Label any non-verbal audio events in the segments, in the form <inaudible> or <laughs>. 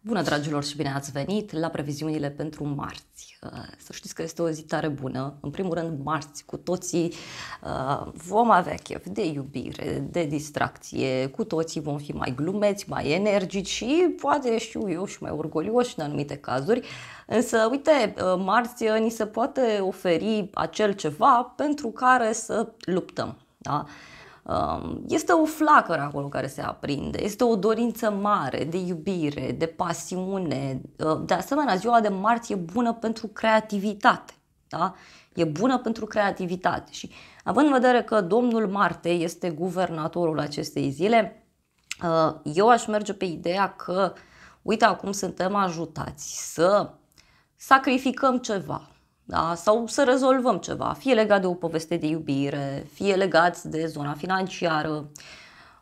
Bună, dragilor, și bine ați venit la previziunile pentru marți. Uh, să știți că este o zi tare bună. În primul rând, marți, cu toții uh, vom avea chef de iubire, de distracție, cu toții vom fi mai glumeți, mai energici și poate știu eu și mai orgolioși în anumite cazuri. Însă, uite, uh, marți ni se poate oferi acel ceva pentru care să luptăm. Da? Um, este o flacără acolo care se aprinde, este o dorință mare de iubire, de pasiune. Uh, de asemenea, ziua de marți e bună pentru creativitate. Da? E bună pentru creativitate și având în vedere că domnul Marte este guvernatorul acestei zile, uh, eu aș merge pe ideea că, uite, acum suntem ajutați să sacrificăm ceva, da? sau să rezolvăm ceva, fie legat de o poveste de iubire, fie legat de zona financiară,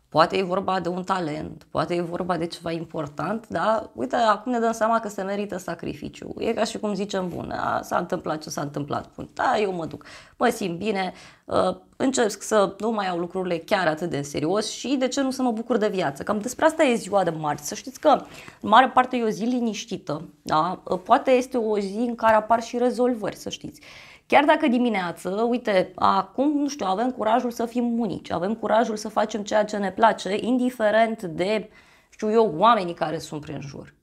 Poate e vorba de un talent, poate e vorba de ceva important, dar uite, acum ne dăm seama că se merită sacrificiu. E ca și cum zicem, bun, a, s-a întâmplat ce s-a întâmplat, bun, da, eu mă duc, mă simt bine, ă, încerc să nu mai iau lucrurile chiar atât de serios și de ce nu să mă bucur de viață. Cam despre asta e ziua de marți. Să știți că în mare parte e o zi liniștită, da? poate este o zi în care apar și rezolvări, să știți. Chiar dacă dimineață, uite, acum, nu știu, avem curajul să fim unici, avem curajul să facem ceea ce ne place, indiferent de, știu eu, oamenii care sunt prin jur.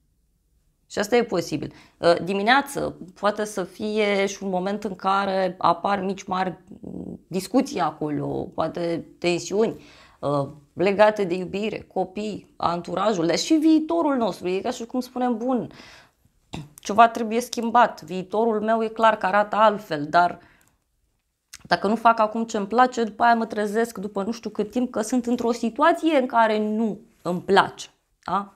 Și asta e posibil. Uh, dimineață poate să fie și un moment în care apar mici mari discuții acolo, poate tensiuni uh, legate de iubire, copii, anturajul, dar și viitorul nostru. E ca și cum spunem, bun, ceva trebuie schimbat, viitorul meu e clar că arată altfel, dar dacă nu fac acum ce îmi place, după aia mă trezesc după nu știu cât timp că sunt într-o situație în care nu îmi place. Da?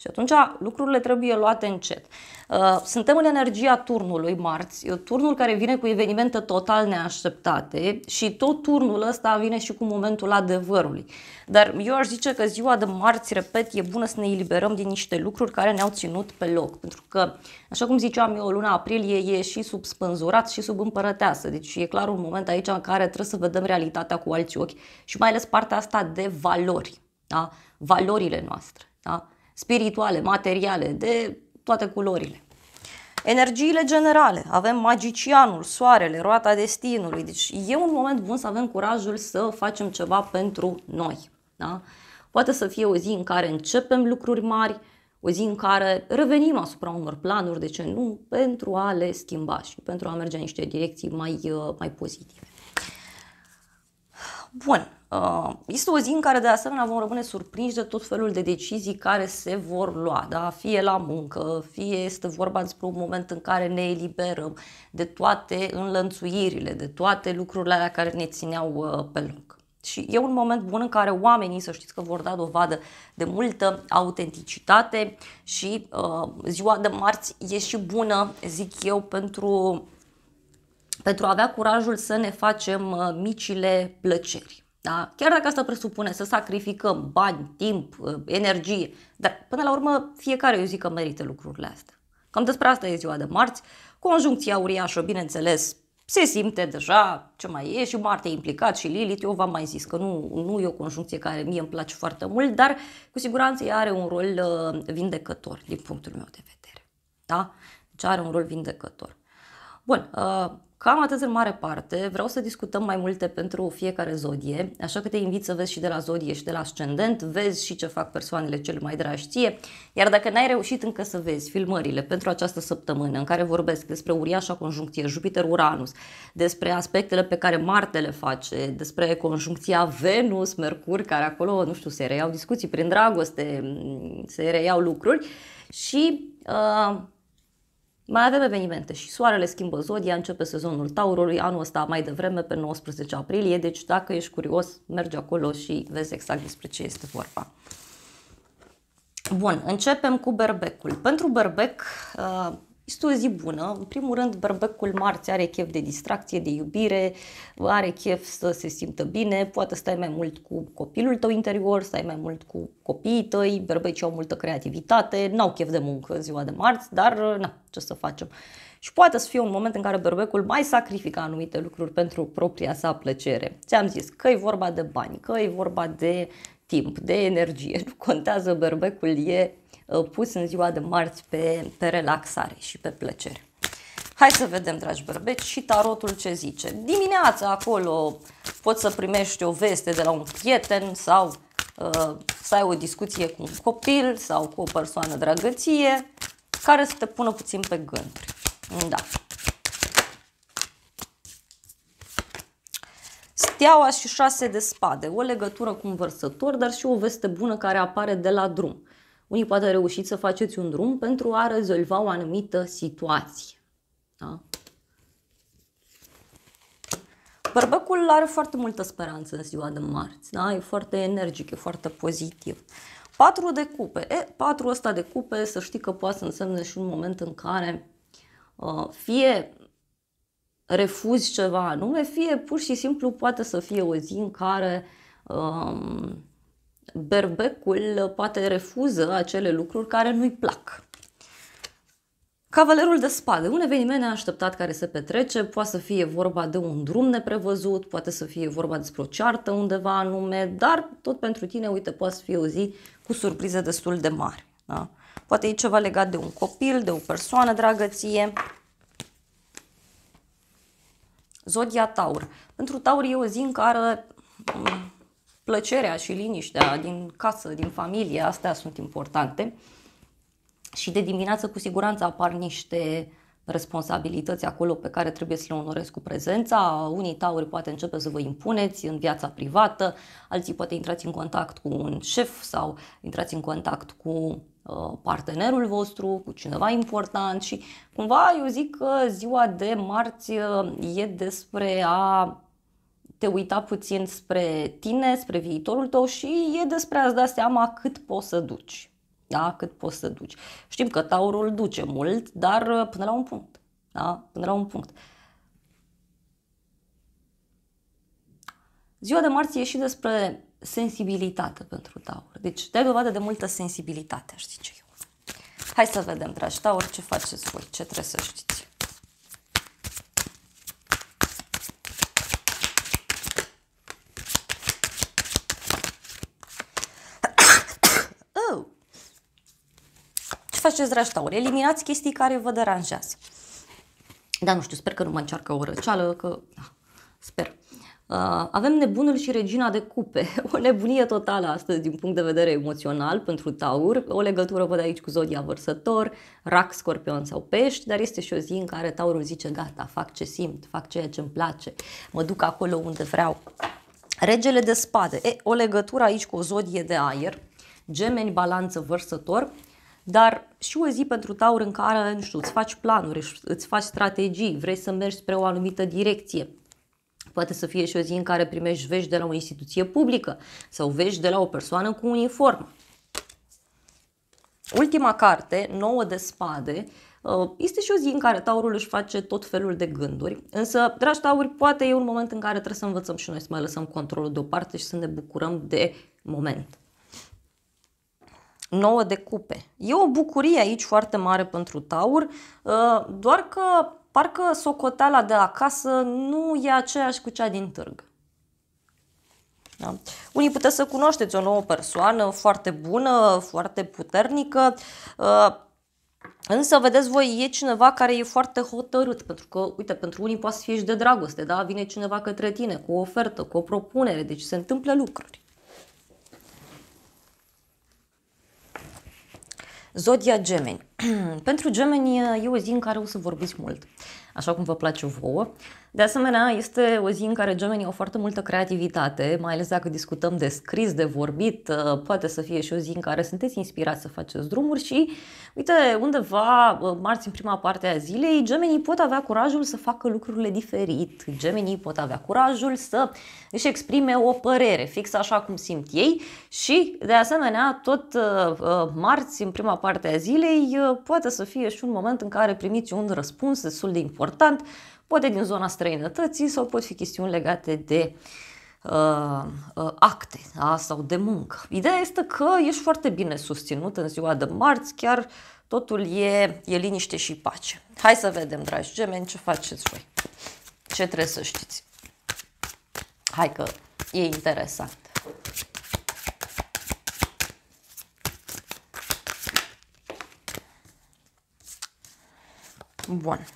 Și atunci lucrurile trebuie luate încet. Uh, suntem în energia turnului marți, turnul care vine cu evenimente total neașteptate și tot turnul ăsta vine și cu momentul adevărului. Dar eu aș zice că ziua de marți, repet, e bună să ne eliberăm din niște lucruri care ne-au ținut pe loc. Pentru că, așa cum ziceam eu, luna aprilie e și sub spânzurat și sub împărăteasă. Deci e clar un moment aici în care trebuie să vedem realitatea cu alți ochi și mai ales partea asta de valori, da? valorile noastre. Da? spirituale, materiale, de toate culorile. Energiile generale, avem magicianul, soarele, roata destinului, deci e un moment bun să avem curajul să facem ceva pentru noi. Da? Poate să fie o zi în care începem lucruri mari, o zi în care revenim asupra unor planuri, de ce nu, pentru a le schimba și pentru a merge în niște direcții mai, uh, mai pozitive. Bun, Uh, este o zi în care de asemenea vom rămâne surprinși de tot felul de decizii care se vor lua, da? fie la muncă, fie este vorba despre un moment în care ne eliberăm de toate înlănțuirile, de toate lucrurile alea care ne țineau uh, pe loc. Și e un moment bun în care oamenii, să știți că vor da dovadă de multă autenticitate și uh, ziua de marți e și bună, zic eu, pentru, pentru a avea curajul să ne facem uh, micile plăceri. Da? Chiar dacă asta presupune să sacrificăm bani, timp, uh, energie, dar până la urmă fiecare eu zic că merită lucrurile astea. Cam despre asta e ziua de marți. Conjuncția uriașă, bineînțeles, se simte deja ce mai e și Marte e implicat și Lilith, eu v-am mai zis că nu, nu e o conjuncție care mie îmi place foarte mult, dar cu siguranță ea are un rol uh, vindecător din punctul meu de vedere. Da? Deci are un rol vindecător. Bun, uh, Cam atât în mare parte. Vreau să discutăm mai multe pentru fiecare zodie, așa că te invit să vezi și de la zodie și de la ascendent, vezi și ce fac persoanele cel mai dragi ție. Iar dacă n-ai reușit încă să vezi filmările pentru această săptămână în care vorbesc despre uriașa conjuncție Jupiter-Uranus, despre aspectele pe care Marte le face, despre conjuncția Venus-Mercur, care acolo, nu știu, se reiau discuții prin dragoste, se reiau lucruri și uh, mai avem evenimente și soarele schimbă zodia, începe sezonul taurului anul ăsta mai devreme pe 19 aprilie, deci dacă ești curios, mergi acolo și vezi exact despre ce este vorba. Bun, începem cu berbecul. Pentru berbec, uh, este o zi bună. În primul rând, berbecul marți are chef de distracție, de iubire, are chef să se simtă bine, poate stai mai mult cu copilul tău interior, stai mai mult cu copiii tăi, berbecii au multă creativitate, n-au chef de muncă în ziua de marți, dar na, ce să facem. Și poate să fie un moment în care bărbecul mai sacrifică anumite lucruri pentru propria sa plăcere. Ți-am zis că e vorba de bani, că e vorba de timp, de energie, nu contează, bărbecul e Uh, pus în ziua de marți pe, pe relaxare și pe plăcere. Hai să vedem, dragi bărbeți, și tarotul ce zice. Dimineața acolo poți să primești o veste de la un prieten sau uh, să ai o discuție cu un copil sau cu o persoană dragăție care să te pună puțin pe gânduri. Da. Steaua și șase de spade, o legătură cu un vărsător, dar și o veste bună care apare de la drum unii poate reușiți să faceți un drum pentru a rezolva o anumită situație. Da? Bărbăcul are foarte multă speranță în ziua de marți, da? e foarte energic, e foarte pozitiv. Patru de cupe. E, patru ăsta de cupe să știi că poate să însemne și un moment în care uh, fie refuzi ceva anume, fie pur și simplu poate să fie o zi în care uh, berbecul poate refuză acele lucruri care nu-i plac. Cavalerul de spade, un eveniment neașteptat care se petrece, poate să fie vorba de un drum neprevăzut, poate să fie vorba despre o ceartă undeva anume, dar tot pentru tine, uite, poate să fie o zi cu surprize destul de mari. Da? Poate e ceva legat de un copil, de o persoană dragăție. Zodia Taur. Pentru Taur e o zi în care plăcerea și liniștea din casă, din familie, astea sunt importante. Și de dimineață cu siguranță apar niște responsabilități acolo pe care trebuie să le onorezi cu prezența. Unii tauri poate începe să vă impuneți în viața privată, alții poate intrați în contact cu un șef sau intrați în contact cu uh, partenerul vostru, cu cineva important și cumva eu zic că ziua de marți uh, e despre a te uita puțin spre tine, spre viitorul tău și e despre a-ți da seama cât poți să duci. Da? Cât poți să duci. Știm că taurul duce mult, dar uh, până la un punct. Da? Până la un punct. Ziua de marți e și despre sensibilitate pentru taur. Deci dai dovadă de multă sensibilitate, aș zice eu. Hai să vedem, dragi tauri, ce faceți voi, ce trebuie să știți. faceți tauri? eliminați chestii care vă deranjează. Da, nu știu, sper că nu mă încearcă o răceală, că da, sper. Uh, avem nebunul și regina de cupe, <laughs> o nebunie totală astăzi din punct de vedere emoțional pentru Taur, o legătură văd aici cu zodia vărsător, rac, scorpion sau pești, dar este și o zi în care Taurul zice gata, fac ce simt, fac ceea ce îmi place, mă duc acolo unde vreau. Regele de spade, e, o legătură aici cu o zodie de aer, gemeni, balanță, vărsător, dar și o zi pentru taur în care, nu știu, îți faci planuri, îți faci strategii, vrei să mergi spre o anumită direcție. Poate să fie și o zi în care primești vești de la o instituție publică sau vești de la o persoană cu uniformă. Ultima carte, 9 de spade, uh, este și o zi în care taurul își face tot felul de gânduri, însă, dragi tauri, poate e un moment în care trebuie să învățăm și noi să mai lăsăm controlul deoparte și să ne bucurăm de moment. 9 de cupe. E o bucurie aici foarte mare pentru Taur, uh, doar că parcă socoteala de acasă nu e aceeași cu cea din târg. Da? Unii puteți să cunoașteți o nouă persoană foarte bună, foarte puternică, uh, Însă, vedeți voi, e cineva care e foarte hotărât, pentru că, uite, pentru unii poate să fie și de dragoste, da? Vine cineva către tine cu o ofertă, cu o propunere, deci se întâmplă lucruri. Zodia Gemeni. <clears throat> Pentru Gemeni e o zi în care o să vorbiți mult, așa cum vă place vouă. De asemenea, este o zi în care gemenii au foarte multă creativitate, mai ales dacă discutăm de scris, de vorbit, uh, poate să fie și o zi în care sunteți inspirați să faceți drumuri și, uite, undeva, uh, marți în prima parte a zilei, gemenii pot avea curajul să facă lucrurile diferit, gemenii pot avea curajul să își exprime o părere, fix așa cum simt ei și, de asemenea, tot uh, marți în prima parte a zilei poate să fie și un moment în care primiți un răspuns destul de important poate din zona străinătății sau pot fi chestiuni legate de uh, uh, acte da? sau de muncă. Ideea este că ești foarte bine susținut în ziua de marți, chiar totul e, e liniște și pace. Hai să vedem, dragi gemeni, ce faceți voi. Ce trebuie să știți. Hai că e interesant. Bun.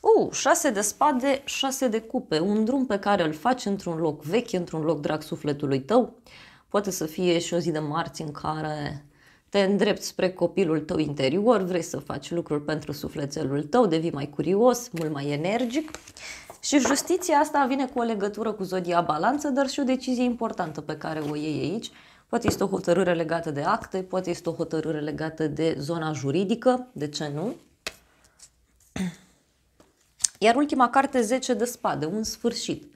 Uh, șase de spade, șase de cupe, un drum pe care îl faci într-un loc vechi, într-un loc drag sufletului tău. Poate să fie și o zi de marți în care te îndrepti spre copilul tău interior, vrei să faci lucruri pentru sufletelul tău, devii mai curios, mult mai energic. Și justiția asta vine cu o legătură cu zodia balanță, dar și o decizie importantă pe care o iei aici. Poate este o hotărâre legată de acte, poate este o hotărâre legată de zona juridică, de ce nu? Iar ultima carte, 10 de spade, un sfârșit.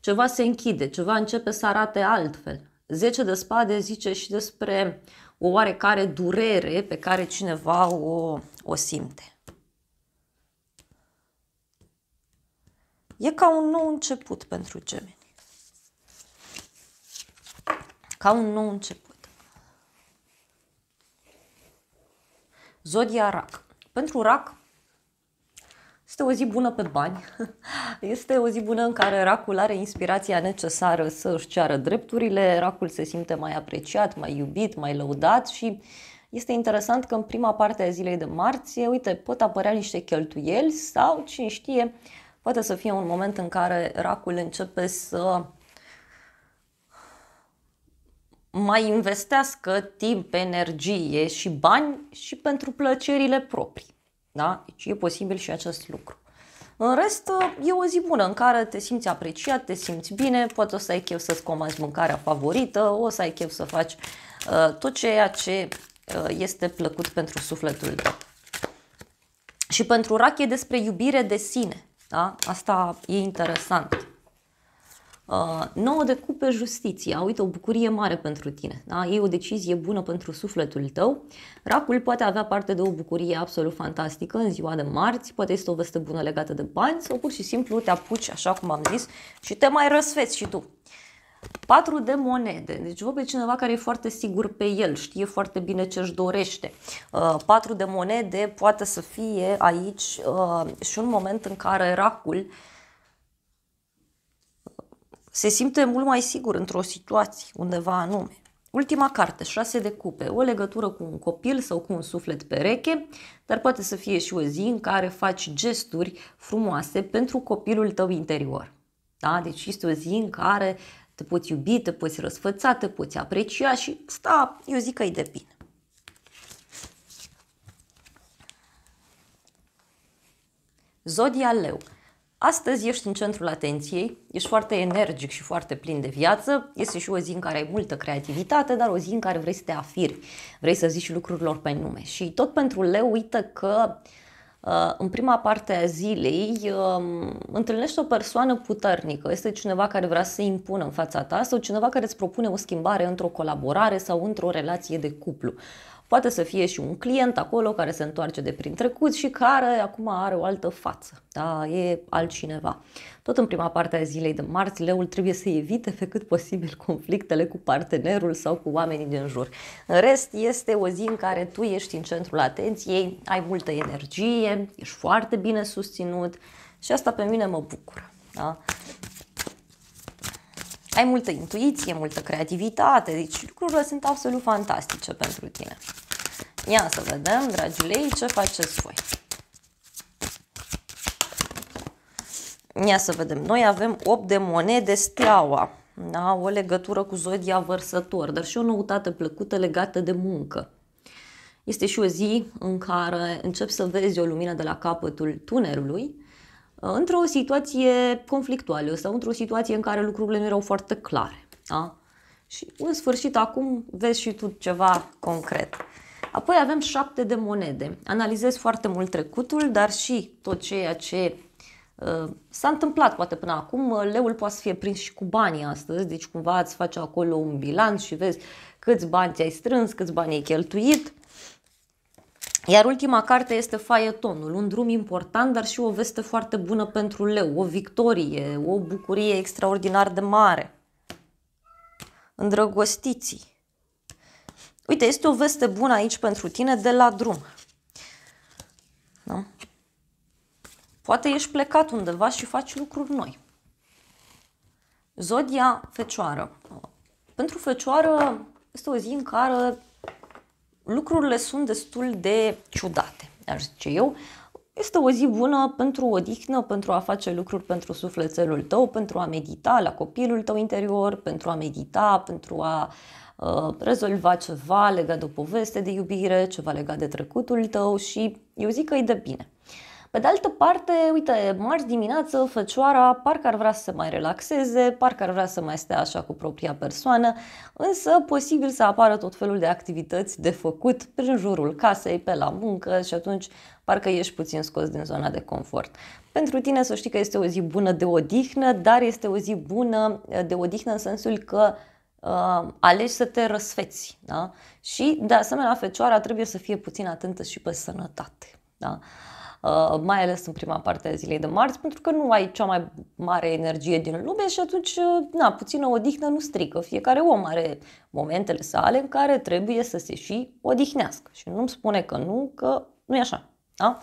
Ceva se închide, ceva începe să arate altfel. 10 de spade zice și despre o oarecare durere pe care cineva o, o simte. E ca un nou început pentru gemeni. Ca un nou început. Zodia Rac. Pentru Rac, este o zi bună pe bani, <laughs> este o zi bună în care racul are inspirația necesară să își ceară drepturile, racul se simte mai apreciat, mai iubit, mai lăudat și este interesant că în prima parte a zilei de marți, uite, pot apărea niște cheltuieli sau, cine știe, poate să fie un moment în care racul începe să mai investească timp, energie și bani și pentru plăcerile proprii. Da? Deci e posibil și acest lucru. În rest, e o zi bună în care te simți apreciat, te simți bine, poate o să ai chef să-ți comanzi mâncarea favorită, o să ai chef să faci uh, tot ceea ce uh, este plăcut pentru sufletul tău. Și pentru rac e despre iubire de sine. Da? Asta e interesant. Uh, nouă de cupe justiția, uite, o bucurie mare pentru tine, da? e o decizie bună pentru sufletul tău. Racul poate avea parte de o bucurie absolut fantastică în ziua de marți, poate este o veste bună legată de bani sau pur și simplu te apuci, așa cum am zis, și te mai răsfeți și tu. 4 de monede. Deci văd pe cineva care e foarte sigur pe el, știe foarte bine ce își dorește. 4 uh, de monede poate să fie aici uh, și un moment în care racul se simte mult mai sigur într-o situație, undeva anume. Ultima carte, șase de cupe, o legătură cu un copil sau cu un suflet pereche, dar poate să fie și o zi în care faci gesturi frumoase pentru copilul tău interior. Da? Deci este o zi în care te poți iubi, te poți răsfăța, te poți aprecia și sta, eu zic că e de bine. Zodia Leu. Astăzi ești în centrul atenției, ești foarte energic și foarte plin de viață, este și o zi în care ai multă creativitate, dar o zi în care vrei să te afiri, vrei să zici lucrurilor pe nume. Și tot pentru leu, uită că uh, în prima parte a zilei um, întâlnești o persoană puternică. Este cineva care vrea să se impună în fața ta sau cineva care îți propune o schimbare într-o colaborare sau într-o relație de cuplu. Poate să fie și un client acolo care se întoarce de prin trecut și care acum are o altă față, da? e altcineva. Tot în prima parte a zilei de marți, leul trebuie să evite pe cât posibil conflictele cu partenerul sau cu oamenii din jur. În rest, este o zi în care tu ești în centrul atenției, ai multă energie, ești foarte bine susținut și asta pe mine mă bucură. Da? ai multă intuiție, multă creativitate, deci lucrurile sunt absolut fantastice pentru tine. Ia să vedem, dragilei, ce faceți voi. Ia să vedem, noi avem 8 de monede steaua, da? o legătură cu zodia vărsător, dar și o noutate plăcută legată de muncă. Este și o zi în care începi să vezi o lumină de la capătul tunelului, Uh, într-o situație conflictuală sau într-o situație în care lucrurile nu erau foarte clare. Da? Și în sfârșit acum vezi și tu ceva concret. Apoi avem șapte de monede. Analizez foarte mult trecutul, dar și tot ceea ce uh, s-a întâmplat poate până acum. Uh, leul poate să fie prins și cu banii astăzi, deci cumva îți face acolo un bilanț și vezi câți bani ți-ai strâns, câți bani ai cheltuit, iar ultima carte este Faietonul, un drum important, dar și o veste foarte bună pentru leu, o victorie, o bucurie extraordinar de mare. Îndrăgostiții. Uite, este o veste bună aici pentru tine de la drum. Da? Poate ești plecat undeva și faci lucruri noi. Zodia Fecioară. Pentru Fecioară este o zi în care lucrurile sunt destul de ciudate, aș zice eu. Este o zi bună pentru odihnă, pentru a face lucruri pentru sufletelul tău, pentru a medita la copilul tău interior, pentru a medita, pentru a uh, rezolva ceva legat de o poveste de iubire, ceva legat de trecutul tău și eu zic că e de bine. Pe de altă parte, uite, marți dimineață, fecioara parcă ar vrea să se mai relaxeze, parcă ar vrea să mai stea așa cu propria persoană, însă posibil să apară tot felul de activități de făcut prin jurul casei, pe la muncă și atunci parcă ești puțin scos din zona de confort. Pentru tine să știi că este o zi bună de odihnă, dar este o zi bună eh, de odihnă în sensul că uh, alegi să te răsfeți. Da? Și, de asemenea, fecioara trebuie să fie puțin atentă și pe sănătate. Da? Uh, Uh, mai ales în prima parte a zilei de marți, pentru că nu ai cea mai mare energie din lume și atunci, uh, na, puțină odihnă nu strică. Fiecare om are momentele sale în care trebuie să se și odihnească. Și nu-mi spune că nu, că nu e așa. Da?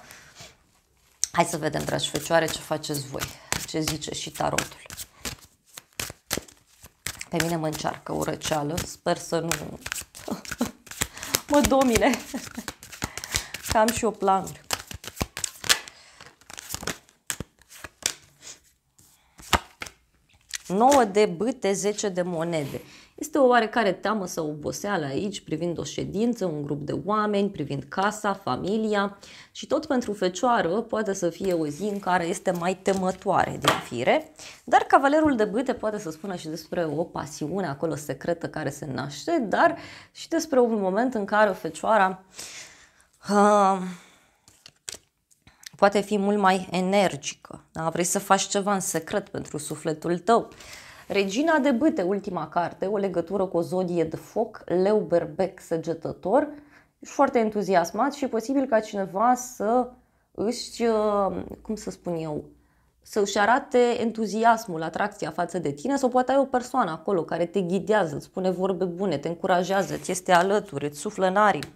Hai să vedem, dragi fecioare, ce faceți voi, ce zice și tarotul. Pe mine mă încearcă o răceală, sper să nu <laughs> mă domine. <laughs> Că am și o planuri. 9 de bâte, 10 de monede. Este o oarecare teamă sau oboseală aici privind o ședință, un grup de oameni, privind casa, familia și tot pentru fecioară poate să fie o zi în care este mai temătoare din fire, dar cavalerul de bâte poate să spună și despre o pasiune acolo secretă care se naște, dar și despre un moment în care fecioara uh, poate fi mult mai energică. Da? Vrei să faci ceva în secret pentru sufletul tău. Regina de bâte, ultima carte, o legătură cu o zodie de foc, leu berbec săgetător, ești foarte entuziasmat și posibil ca cineva să își, uh, cum să spun eu, să își arate entuziasmul, atracția față de tine sau poate ai o persoană acolo care te ghidează, îți spune vorbe bune, te încurajează, ți este alături, îți suflă în aripi.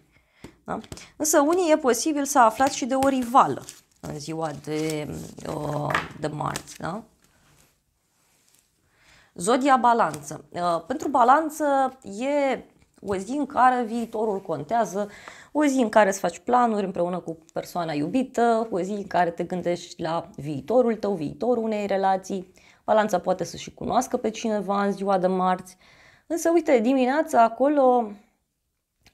Da? Însă unii e posibil să aflați și de o rivală în ziua de, uh, de marți. Da? Zodia balanță. Uh, pentru balanță e o zi în care viitorul contează, o zi în care îți faci planuri împreună cu persoana iubită, o zi în care te gândești la viitorul tău, viitorul unei relații. Balanța poate să și cunoască pe cineva în ziua de marți. Însă, uite, dimineața acolo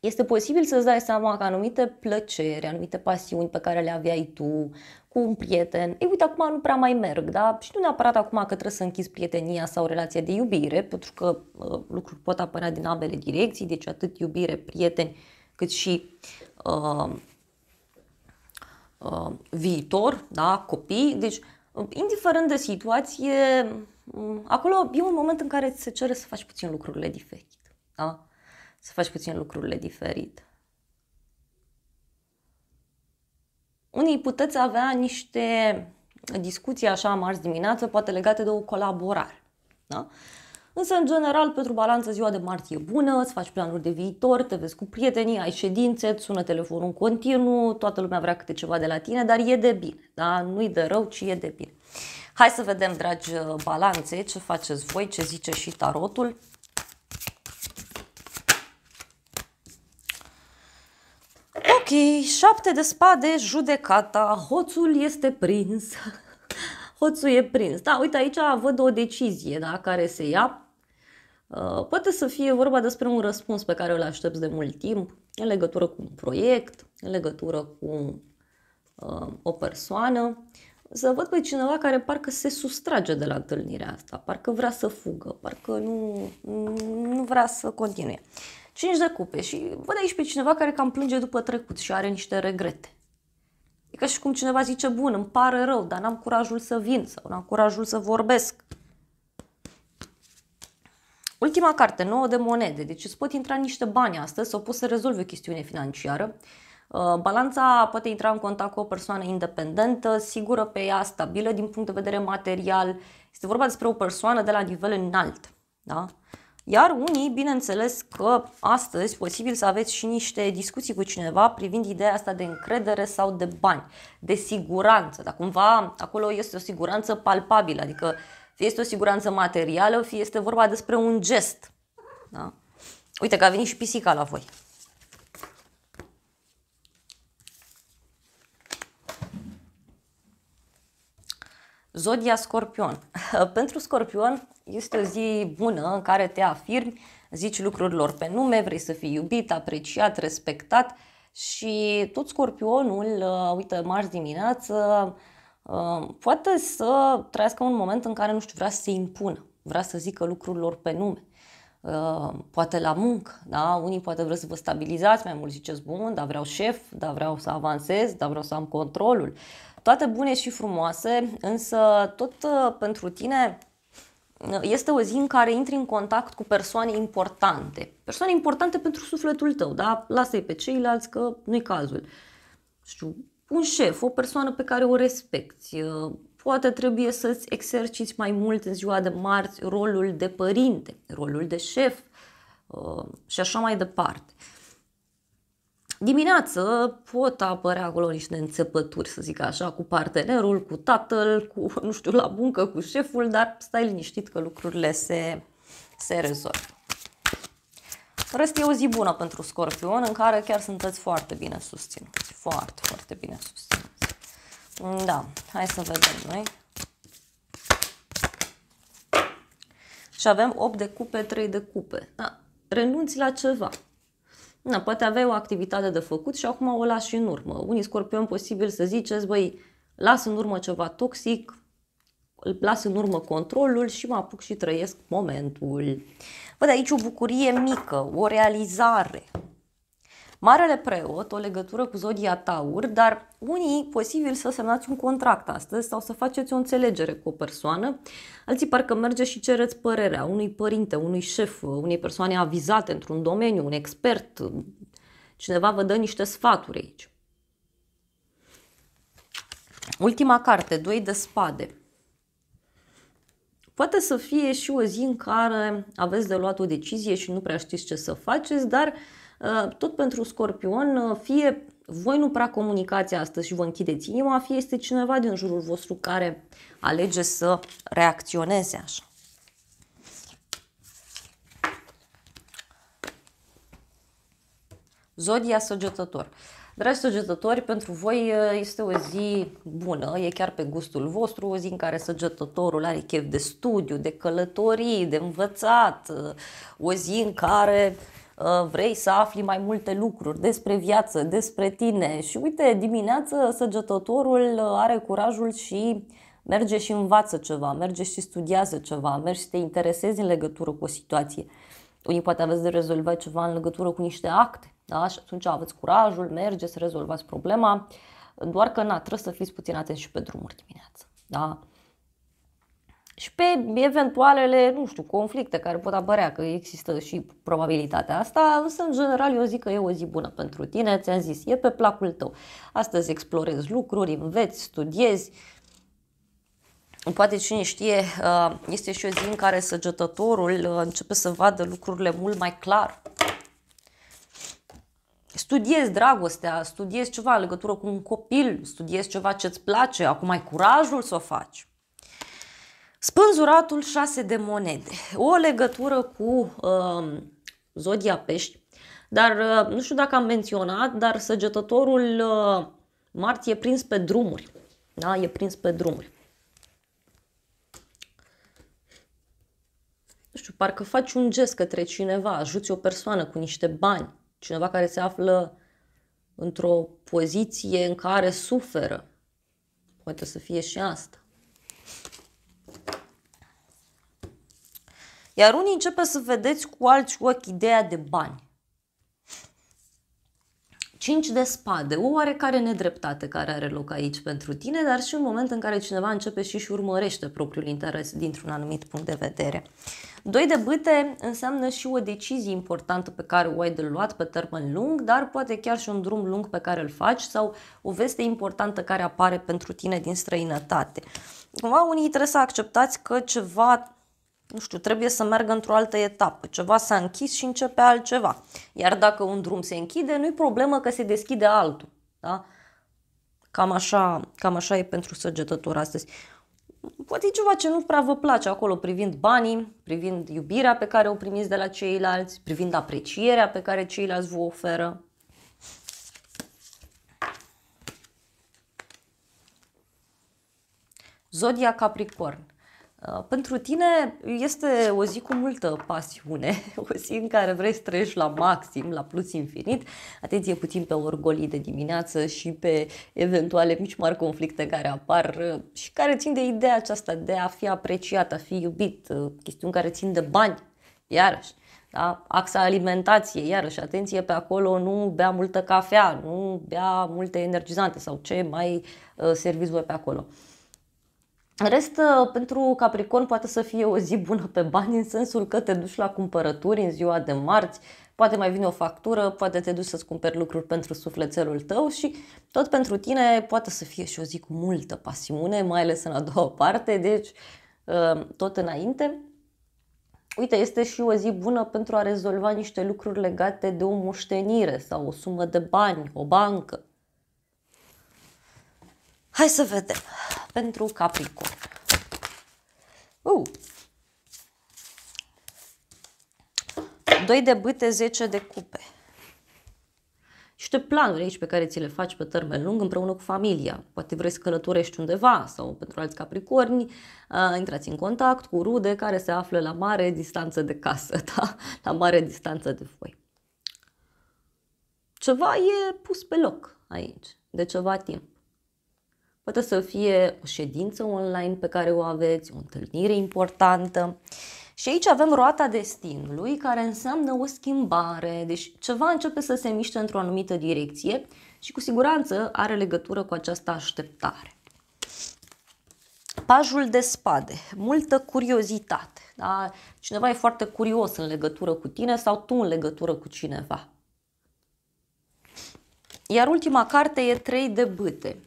este posibil să-ți dai seama că anumite plăceri, anumite pasiuni pe care le aveai tu cu un prieten, ei uite, acum nu prea mai merg, da? Și nu neapărat acum că trebuie să închizi prietenia sau relația de iubire, pentru că uh, lucruri pot apărea din ambele direcții, deci atât iubire, prieteni, cât și uh, uh, viitor, da? copii. Deci, uh, indiferent de situație, mm, acolo e un moment în care ți se cere să faci puțin lucrurile diferit. Da? să faci puțin lucrurile diferit. Unii puteți avea niște discuții așa marți dimineață, poate legate de o colaborare. Da? Însă, în general, pentru balanță, ziua de martie e bună, îți faci planuri de viitor, te vezi cu prietenii, ai ședințe, îți sună telefonul în continuu, toată lumea vrea câte ceva de la tine, dar e de bine, da? nu-i de rău, ci e de bine. Hai să vedem, dragi balanțe, ce faceți voi, ce zice și tarotul. ochii, șapte de spade, judecata, hoțul este prins. <laughs> Hoțul e prins. Da, uite, aici văd o decizie da, care se ia. Uh, poate să fie vorba despre un răspuns pe care îl aștepți de mult timp, în legătură cu un proiect, în legătură cu uh, o persoană. Să văd pe cineva care parcă se sustrage de la întâlnirea asta, parcă vrea să fugă, parcă nu, nu vrea să continue. Uh, 5 de cupe și văd aici pe cineva care cam plânge după trecut și are niște regrete. E ca și cum cineva zice, bun, îmi pare rău, dar n-am curajul să vin sau n-am curajul să vorbesc. Ultima carte, 9 de monede, deci îți pot intra niște bani astăzi sau poți să rezolvi o chestiune financiară. Uh, balanța poate intra în contact cu o persoană independentă, sigură pe ea, stabilă din punct de vedere material. Este vorba despre o persoană de la nivel înalt. Da? Iar unii, bineînțeles că astăzi posibil să aveți și niște discuții cu cineva privind ideea asta de încredere sau de bani, de siguranță, dar cumva acolo este o siguranță palpabilă, adică fie este o siguranță materială, fie este vorba despre un gest. Da? Uite că a venit și pisica la voi. Zodia Scorpion. <laughs> Pentru Scorpion, este o zi bună în care te afirmi, zici lucrurilor pe nume, vrei să fii iubit, apreciat, respectat și tot scorpionul, uh, uite, marți dimineață, uh, poate să trăiască un moment în care, nu știu, vrea să se impună, vrea să zică lucrurilor pe nume. Uh, poate la muncă, da? Unii poate vreau să vă stabilizați mai mult, ziceți, bun, dar vreau șef, dar vreau să avansez, dar vreau să am controlul. Toate bune și frumoase, însă tot pentru tine este o zi în care intri în contact cu persoane importante. Persoane importante pentru sufletul tău, da? Lasă-i pe ceilalți că nu-i cazul. Știu, un șef, o persoană pe care o respecti, uh, poate trebuie să-ți exerciți mai mult în ziua de marți rolul de părinte, rolul de șef uh, și așa mai departe dimineață pot apărea acolo niște înțepături, să zic așa, cu partenerul, cu tatăl, cu, <laughs> nu știu, la muncă, cu șeful, dar stai liniștit că lucrurile se, se rezolvă. rest, e o zi bună pentru Scorpion, în care chiar sunteți foarte bine susținuți. Foarte, foarte bine susținuți. Da, hai să vedem noi. Și avem 8 de cupe, 3 de cupe. Da, renunți la ceva na, poate aveai o activitate de făcut și acum o lași în urmă. Unii scorpioni posibil să ziceți, băi, las în urmă ceva toxic, îl las în urmă controlul și mă apuc și trăiesc momentul. Văd aici o bucurie mică, o realizare, Marele Preot, o legătură cu zodia Taur, dar unii posibil să semnați un contract astăzi sau să faceți o înțelegere cu o persoană, alții parcă merge și cereți părerea unui părinte, unui șef, unei persoane avizate într-un domeniu, un expert, cineva vă dă niște sfaturi aici. Ultima carte, doi de spade. Poate să fie și o zi în care aveți de luat o decizie și nu prea știți ce să faceți, dar uh, Uh, tot pentru scorpion, uh, fie voi nu prea comunicați astăzi și vă închideți inima, fie este cineva din jurul vostru care alege să reacționeze așa. Zodia săgetător. Dragi săgetători, pentru voi uh, este o zi bună, e chiar pe gustul vostru, o zi în care săgetătorul are chef de studiu, de călătorii, de învățat, o zi în care uh, Uh, vrei să afli mai multe lucruri despre viață, despre tine și uite, dimineață săgetătorul uh, are curajul și merge și învață ceva, merge și studiază ceva, merge și te interesezi în legătură cu o situație. Unii poate aveți de rezolvat ceva în legătură cu niște acte, da? și atunci aveți curajul, mergeți să rezolvați problema, doar că na, trebuie să fiți puțin atenți și pe drumuri dimineață. Da? și pe eventualele, nu știu, conflicte care pot apărea, că există și probabilitatea asta, însă în general eu zic că e o zi bună pentru tine, ți-am zis, e pe placul tău. Astăzi explorezi lucruri, înveți, studiezi, Poate cine știe, uh, este și o zi în care săgetătorul uh, începe să vadă lucrurile mult mai clar. Studiezi dragostea, studiezi ceva în legătură cu un copil, studiezi ceva ce-ți place, acum ai curajul să o faci. Spânzuratul 6 de monede. O legătură cu uh, zodia pești, dar uh, nu știu dacă am menționat, dar săgetătorul uh, Martie e prins pe drumuri. Da, e prins pe drumuri. Nu știu, parcă faci un gest către cineva, ajuți o persoană cu niște bani, cineva care se află într-o poziție în care suferă. Poate să fie și asta. Iar unii începe să vedeți cu alți ochi ideea de bani. 5 de spade, o oarecare nedreptate care are loc aici pentru tine, dar și un moment în care cineva începe și își urmărește propriul interes dintr-un anumit punct de vedere. 2 de bâte înseamnă și o decizie importantă pe care o ai de luat pe termen lung, dar poate chiar și un drum lung pe care îl faci sau o veste importantă care apare pentru tine din străinătate. Cumva unii trebuie să acceptați că ceva nu știu, trebuie să meargă într-o altă etapă. Ceva s-a închis și începe altceva. Iar dacă un drum se închide, nu-i problemă că se deschide altul. Da? Cam, așa, cam așa e pentru săgetător astăzi. Poate e ceva ce nu prea vă place acolo privind banii, privind iubirea pe care o primiți de la ceilalți, privind aprecierea pe care ceilalți vă oferă. Zodia Capricorn. Uh, pentru tine este o zi cu multă pasiune, <laughs> o zi în care vrei să trăiești la maxim, la plus infinit, atenție puțin pe orgolii de dimineață și pe eventuale mici mari conflicte care apar uh, și care țin de ideea aceasta de a fi apreciat, a fi iubit, uh, chestiuni care țin de bani, iarăși. Da? Axa alimentației, iarăși, atenție pe acolo, nu bea multă cafea, nu bea multe energizante sau ce mai uh, serviți voi pe acolo. Uh, rest, ă, pentru Capricorn poate să fie o zi bună pe bani în sensul că te duci la cumpărături în ziua de marți, poate mai vine o factură, poate te duci să-ți cumperi lucruri pentru sufletelul tău și tot pentru tine poate să fie și o zi cu multă pasiune, mai ales în a doua parte, deci ă, tot înainte. Uite, este și o zi bună pentru a rezolva niște lucruri legate de o moștenire sau o sumă de bani, o bancă, Hai să vedem. Pentru Capricorn. Uh. Doi de bâte, 10 de cupe. Și te planuri aici pe care ți le faci pe termen lung împreună cu familia. Poate vrei să călătorești undeva sau pentru alți capricorni, uh, intrați în contact cu rude care se află la mare distanță de casă, <laughs> da? la mare distanță de voi. Ceva e pus pe loc aici, de ceva timp. Poate să fie o ședință online pe care o aveți, o întâlnire importantă. Și aici avem roata destinului, care înseamnă o schimbare, deci ceva începe să se miște într-o anumită direcție și cu siguranță are legătură cu această așteptare. Pajul de spade, multă curiozitate. Da? Cineva e foarte curios în legătură cu tine sau tu în legătură cu cineva. Iar ultima carte e 3 de bâte.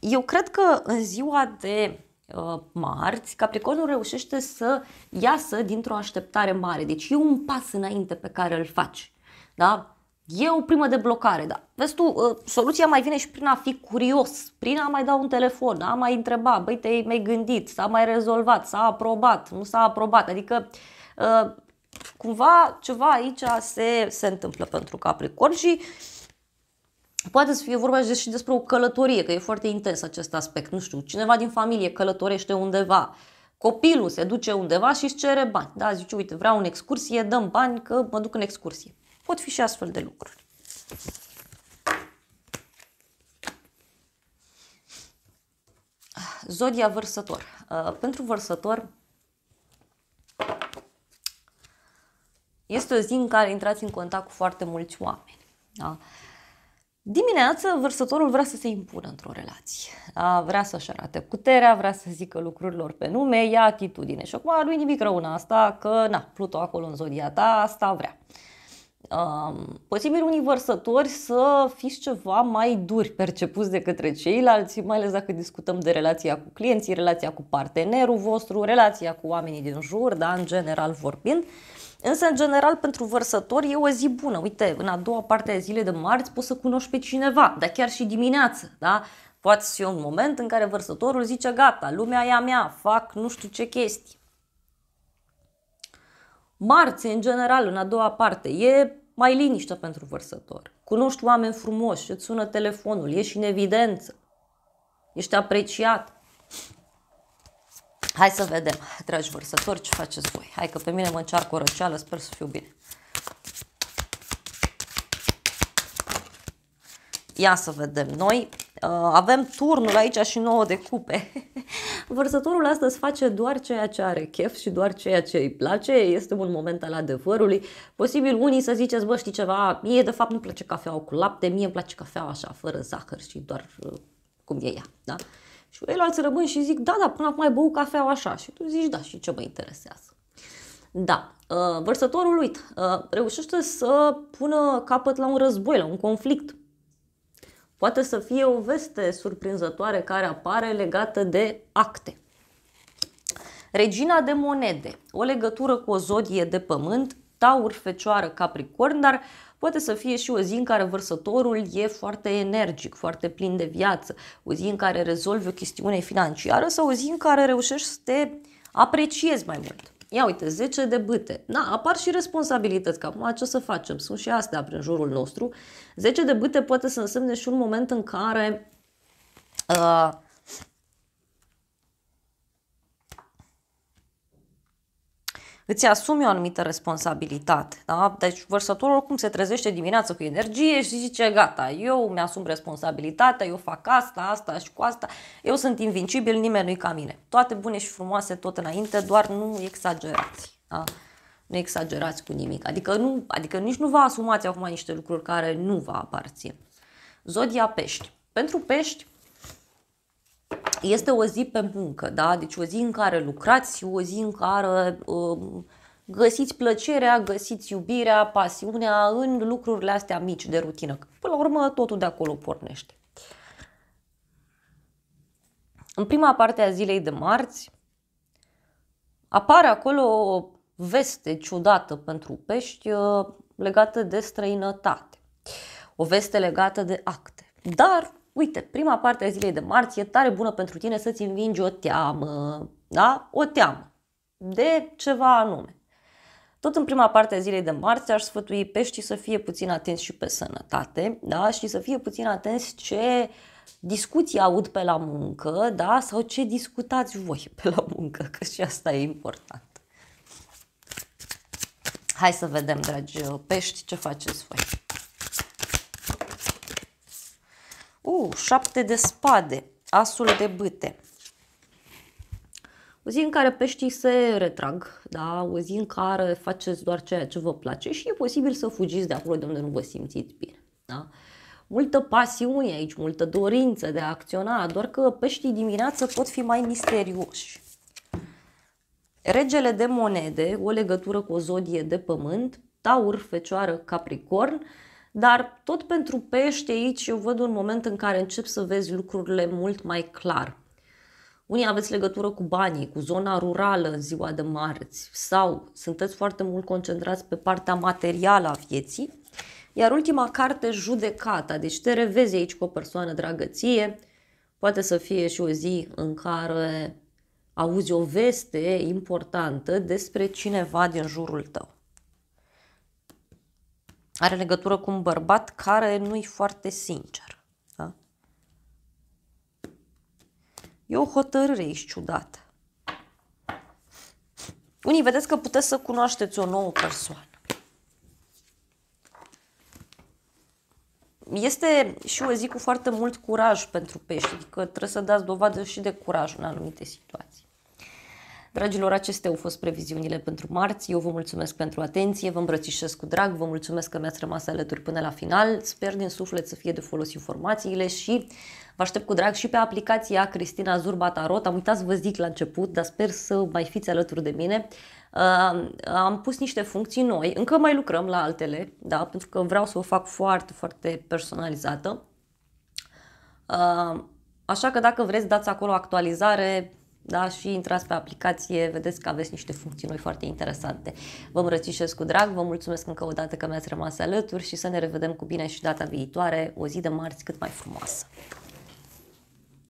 Eu cred că în ziua de uh, marți, Capricornul reușește să iasă dintr-o așteptare mare. Deci e un pas înainte pe care îl faci. Da? E o primă de blocare, da. Vezi tu, uh, soluția mai vine și prin a fi curios, prin a mai da un telefon, a mai întreba, băi, te mai gândit, s-a mai rezolvat, s-a aprobat, nu s-a aprobat. Adică, uh, cumva, ceva aici se, se întâmplă pentru Capricorn și uh, Poate să fie vorba și despre o călătorie, că e foarte intens acest aspect. Nu știu, cineva din familie călătorește undeva, copilul se duce undeva și îți cere bani. Da, zice, uite, vreau în excursie, dăm bani că mă duc în excursie. Pot fi și astfel de lucruri. Zodia vărsător. Uh, pentru vărsător este o zi în care intrați în contact cu foarte mulți oameni. Da? Dimineață, vărsătorul vrea să se impună într-o relație. A, vrea să-și arate puterea, vrea să zică lucrurilor pe nume, ia atitudine. Și acum nu-i nimic rău în asta, că na, Pluto acolo în zodia ta, asta vrea. Um, posibil unii vărsători să fiți ceva mai duri percepuți de către ceilalți, mai ales dacă discutăm de relația cu clienții, relația cu partenerul vostru, relația cu oamenii din jur, da, în general vorbind. Însă, în general, pentru vărsători e o zi bună. Uite, în a doua parte a zilei de marți poți să cunoști pe cineva, dar chiar și dimineață, da? Poate fi un moment în care vărsătorul zice, gata, lumea e a mea, fac nu știu ce chestii, Marți, în general, în a doua parte, e mai liniște pentru vărsător. Cunoști oameni frumoși, îți sună telefonul, ești în evidență, ești apreciat. Hai să vedem, dragi vărsători, ce faceți voi. Hai că pe mine mă încearcă o răceală, sper să fiu bine. Ia să vedem. Noi uh, avem turnul aici și nouă de cupe. <laughs> Vărsătorul astăzi face doar ceea ce are chef și doar ceea ce îi place, este un moment al adevărului. Posibil unii să ziceți, bă, știi ceva, mie de fapt nu place cafeaua cu lapte, mie îmi place cafeaua așa, fără zahăr și doar uh, cum e ea, da? Și el alții rămân și zic, da, da, până acum ai băut cafeaua așa. Și tu zici, da, și ce mă interesează? Da, uh, vărsătorul, uit, uh, reușește să pună capăt la un război, la un conflict, Poate să fie o veste surprinzătoare care apare legată de acte. Regina de monede, o legătură cu o zodie de pământ, taur, fecioară, capricorn, dar poate să fie și o zi în care vărsătorul e foarte energic, foarte plin de viață, o zi în care rezolvi o chestiune financiară sau o zi în care reușești să te apreciezi mai mult. Ia uite, 10 de bâte. Da, apar și responsabilități, că acum ce să facem? Sunt și astea prin jurul nostru. 10 de bâte poate să însemne și un moment în care uh, îți asumi o anumită responsabilitate. Da? Deci vărsătorul oricum se trezește dimineața cu energie și zice gata, eu mi-asum responsabilitatea, eu fac asta, asta și cu asta, eu sunt invincibil, nimeni nu-i ca mine. Toate bune și frumoase tot înainte, doar nu exagerați. Da? Nu exagerați cu nimic. Adică, nu, adică nici nu vă asumați acum niște lucruri care nu vă aparțin. Zodia pești. Pentru pești, este o zi pe muncă, da? deci o zi în care lucrați, o zi în care um, găsiți plăcerea, găsiți iubirea, pasiunea în lucrurile astea mici de rutină. Până la urmă, totul de acolo pornește. În prima parte a zilei de marți apare acolo o veste ciudată pentru pești uh, legată de străinătate, o veste legată de acte. Dar uite, prima parte a zilei de marți e tare bună pentru tine să-ți învingi o teamă, da? O teamă de ceva anume. Tot în prima parte a zilei de marți aș sfătui peștii să fie puțin atenți și pe sănătate, da? Și să fie puțin atenți ce discuții aud pe la muncă, da? Sau ce discutați voi <laughs> pe la muncă, că și asta e important. Hai să vedem, dragi pești, ce faceți voi. Uh, șapte de spade, asul de bâte. O zi în care peștii se retrag, da? o zi în care faceți doar ceea ce vă place și e posibil să fugiți de acolo de unde nu vă simțiți bine. Da? Multă pasiune aici, multă dorință de a acționa, doar că peștii dimineață pot fi mai misterioși. Regele de monede, o legătură cu o zodie de pământ, taur, fecioară, capricorn, dar tot pentru pești aici eu văd un moment în care încep să vezi lucrurile mult mai clar. Unii aveți legătură cu banii, cu zona rurală în ziua de marți sau sunteți foarte mult concentrați pe partea materială a vieții. Iar ultima carte, judecata, deci te revezi aici cu o persoană dragăție, poate să fie și o zi în care auzi o veste importantă despre cineva din jurul tău are legătură cu un bărbat care nu-i foarte sincer. Da? E o hotărâre ciudată. Unii vedeți că puteți să cunoașteți o nouă persoană. Este și o zi cu foarte mult curaj pentru pești, adică trebuie să dați dovadă și de curaj în anumite situații. Dragilor, acestea au fost previziunile pentru marți. Eu vă mulțumesc pentru atenție, vă îmbrățișez cu drag, vă mulțumesc că mi-ați rămas alături până la final. Sper din suflet să fie de folos informațiile și Vă aștept cu drag și pe aplicația Cristina Zurba Tarot. Am uitat să vă zic la început, dar sper să mai fiți alături de mine. Uh, am pus niște funcții noi, încă mai lucrăm la altele, da, pentru că vreau să o fac foarte, foarte personalizată. Uh, așa că dacă vreți, dați acolo actualizare, da, și intrați pe aplicație, vedeți că aveți niște funcții noi foarte interesante. Vă îmbrățișez cu drag, vă mulțumesc încă o dată că mi-ați rămas alături și să ne revedem cu bine și data viitoare, o zi de marți cât mai frumoasă.